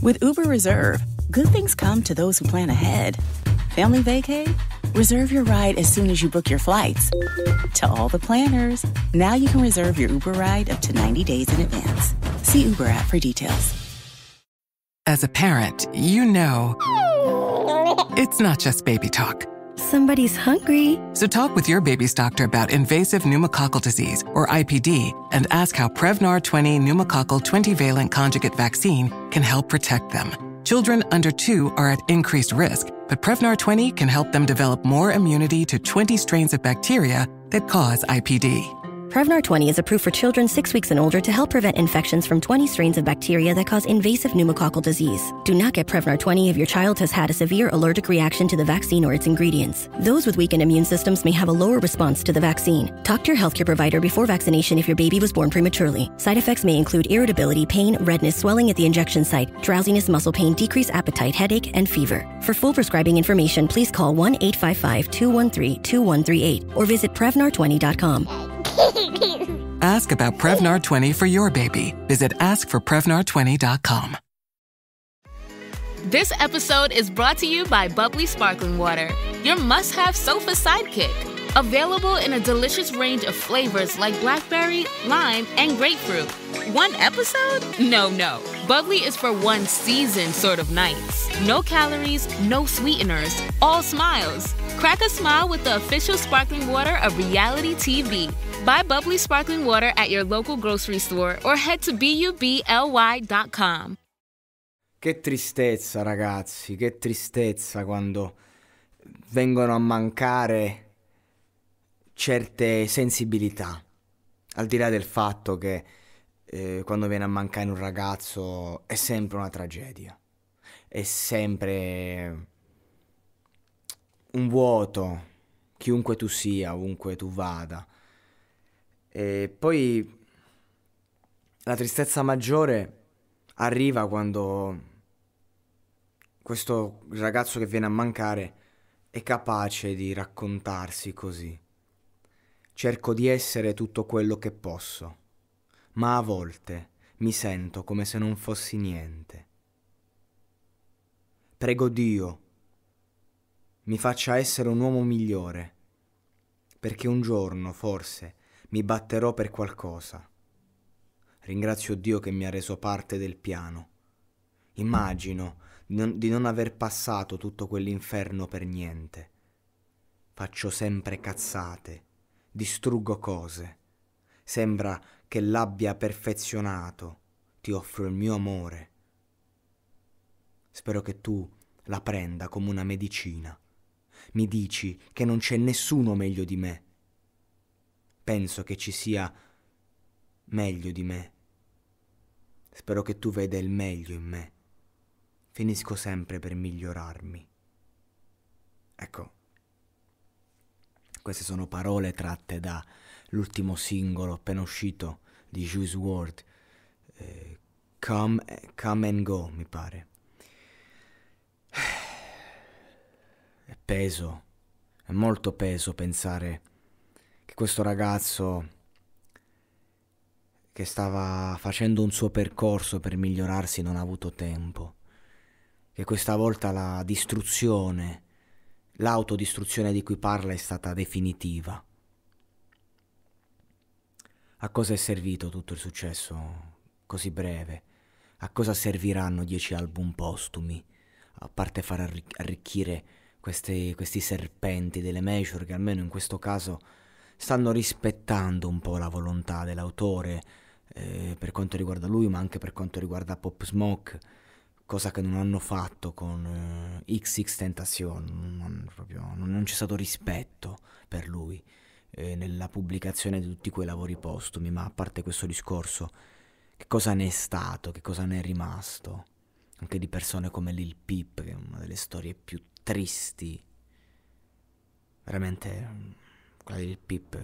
With Uber Reserve, good things come to those who plan ahead. Family vacay? Reserve your ride as soon as you book your flights. To all the planners, now you can reserve your Uber ride up to 90 days in advance. See Uber app for details. As a parent, you know it's not just baby talk somebody's hungry. So talk with your baby's doctor about invasive pneumococcal disease, or IPD, and ask how Prevnar 20 pneumococcal 20 valent conjugate vaccine can help protect them. Children under 2 are at increased risk, but Prevnar 20 can help them develop more immunity to 20 strains of bacteria that cause IPD. Prevnar 20 is approved for children 6 weeks and older to help prevent infections from 20 strains of bacteria that cause invasive pneumococcal disease. Do not get Prevnar 20 if your child has had a severe allergic reaction to the vaccine or its ingredients. Those with weakened immune systems may have a lower response to the vaccine. Talk to your healthcare provider before vaccination if your baby was born prematurely. Side effects may include irritability, pain, redness, swelling at the injection site, drowsiness, muscle pain, decreased appetite, headache, and fever. For full prescribing information, please call 1 855 213 2138 or visit Prevnar20.com. Ask about Prevnar 20 for your baby. Visit askforprevnar20.com. This episode is brought to you by Bubbly Sparkling Water, your must have sofa sidekick. Available in a delicious range of flavors like blackberry, lime, and grapefruit. One episode? No, no. Bubbly is for one season sort of nights. No calories, no sweeteners, all smiles. Crack a smile with the official sparkling water of reality TV. Buy bubbly sparkling water at your local grocery store or head to bubly.com. Che tristezza, ragazzi, che tristezza quando vengono a mancare certe sensibilità. Al di là del fatto che eh, quando viene a mancare un ragazzo è sempre una tragedia, è sempre un vuoto, chiunque tu sia, ovunque tu vada e poi la tristezza maggiore arriva quando questo ragazzo che viene a mancare è capace di raccontarsi così. Cerco di essere tutto quello che posso, ma a volte mi sento come se non fossi niente. Prego Dio, mi faccia essere un uomo migliore, perché un giorno, forse, mi batterò per qualcosa. Ringrazio Dio che mi ha reso parte del piano. Immagino di non aver passato tutto quell'inferno per niente. Faccio sempre cazzate, distruggo cose. Sembra che l'abbia perfezionato, ti offro il mio amore. Spero che tu la prenda come una medicina. Mi dici che non c'è nessuno meglio di me penso che ci sia meglio di me. Spero che tu veda il meglio in me. Finisco sempre per migliorarmi. Ecco, queste sono parole tratte dall'ultimo singolo appena uscito di Juice WRLD, eh, come, come and Go, mi pare. È peso, è molto peso pensare che questo ragazzo che stava facendo un suo percorso per migliorarsi non ha avuto tempo, che questa volta la distruzione, l'autodistruzione di cui parla è stata definitiva. A cosa è servito tutto il successo così breve? A cosa serviranno dieci album postumi? A parte far arricchire questi, questi serpenti delle major che almeno in questo caso stanno rispettando un po' la volontà dell'autore eh, per quanto riguarda lui, ma anche per quanto riguarda Pop Smoke, cosa che non hanno fatto con eh, XX Tentation, non, proprio, non, non, c'è stato rispetto per lui eh, nella pubblicazione di tutti quei lavori postumi, ma a parte questo discorso, che cosa ne è stato, che cosa ne è rimasto? Anche di persone come Lil Peep, che è una delle storie più tristi, veramente quella del Pip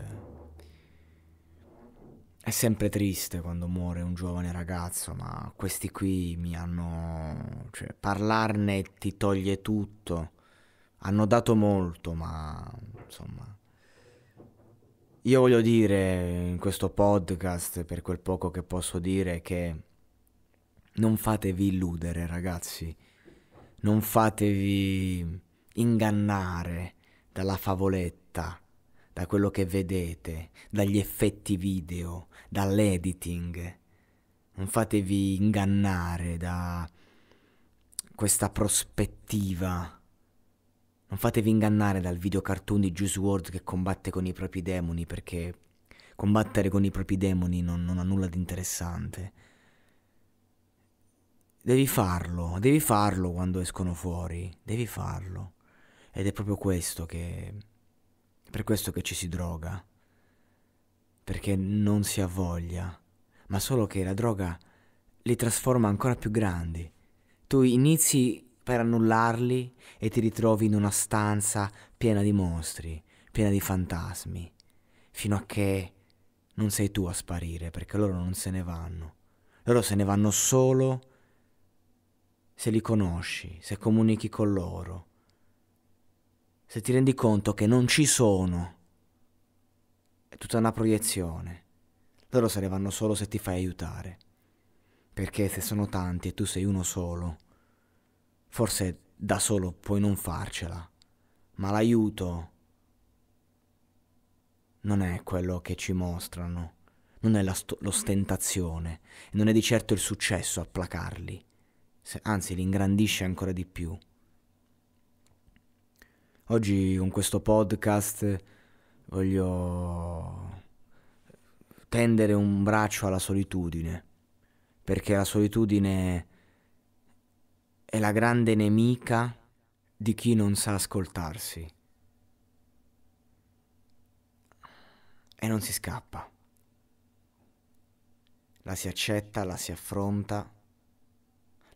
è sempre triste quando muore un giovane ragazzo, ma questi qui mi hanno... Cioè, parlarne ti toglie tutto. Hanno dato molto, ma insomma... Io voglio dire in questo podcast, per quel poco che posso dire, che non fatevi illudere, ragazzi. Non fatevi ingannare dalla favoletta da quello che vedete, dagli effetti video, dall'editing. Non fatevi ingannare da questa prospettiva. Non fatevi ingannare dal video cartoon di Juice WRLD che combatte con i propri demoni perché combattere con i propri demoni non, non ha nulla di interessante. Devi farlo, devi farlo quando escono fuori, devi farlo. Ed è proprio questo che è per questo che ci si droga. Perché non si ha voglia, ma solo che la droga li trasforma ancora più grandi. Tu inizi per annullarli e ti ritrovi in una stanza piena di mostri, piena di fantasmi, fino a che non sei tu a sparire perché loro non se ne vanno. Loro se ne vanno solo se li conosci, se comunichi con loro, se ti rendi conto che non ci sono, è tutta una proiezione. Loro se ne vanno solo se ti fai aiutare. Perché se sono tanti e tu sei uno solo, forse da solo puoi non farcela, ma l'aiuto non è quello che ci mostrano, non è st- l'ostentazione, non è di certo il successo a placarli, se, anzi li ingrandisce ancora di più. Oggi con questo podcast voglio tendere un braccio alla solitudine, perché la solitudine è la grande nemica di chi non sa ascoltarsi. E non si scappa. La si accetta, la si affronta,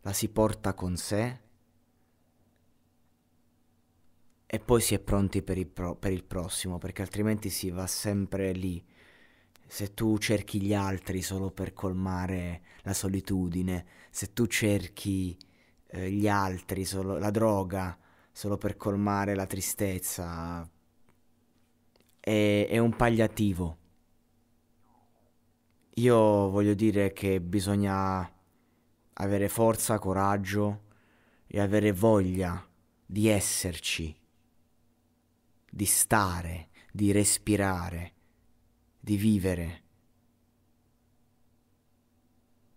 la si porta con sé e poi si è pronti per il, pro per il prossimo, perché altrimenti si va sempre lì. Se tu cerchi gli altri solo per colmare la solitudine, se tu cerchi eh, gli altri, solo, la droga, solo per colmare la tristezza, è, è un pagliativo. Io voglio dire che bisogna avere forza, coraggio e avere voglia di esserci di stare, di respirare, di vivere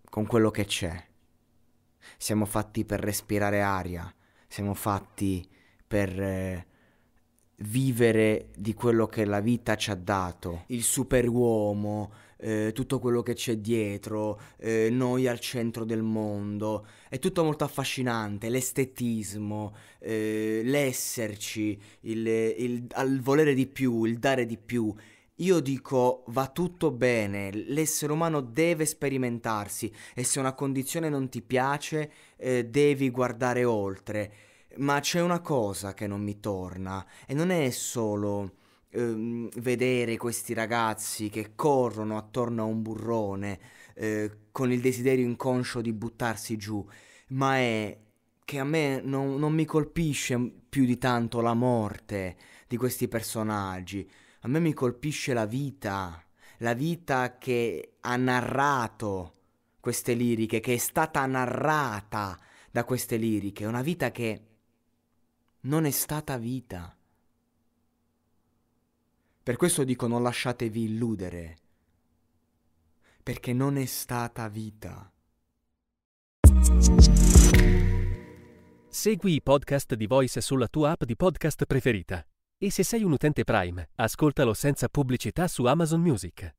con quello che c'è. Siamo fatti per respirare aria, siamo fatti per eh, vivere di quello che la vita ci ha dato, il superuomo, eh, tutto quello che c'è dietro, eh, noi al centro del mondo, è tutto molto affascinante, l'estetismo, eh, l'esserci, il, il, il volere di più, il dare di più. Io dico va tutto bene, l'essere umano deve sperimentarsi e se una condizione non ti piace eh, devi guardare oltre ma c'è una cosa che non mi torna e non è solo ehm, vedere questi ragazzi che corrono attorno a un burrone eh, con il desiderio inconscio di buttarsi giù, ma è che a me non, non mi colpisce più di tanto la morte di questi personaggi, a me mi colpisce la vita, la vita che ha narrato queste liriche, che è stata narrata da queste liriche, una vita che non è stata vita. Per questo dico non lasciatevi illudere, perché non è stata vita. Segui i podcast di Voice sulla tua app di podcast preferita. E se sei un utente Prime, ascoltalo senza pubblicità su Amazon Music.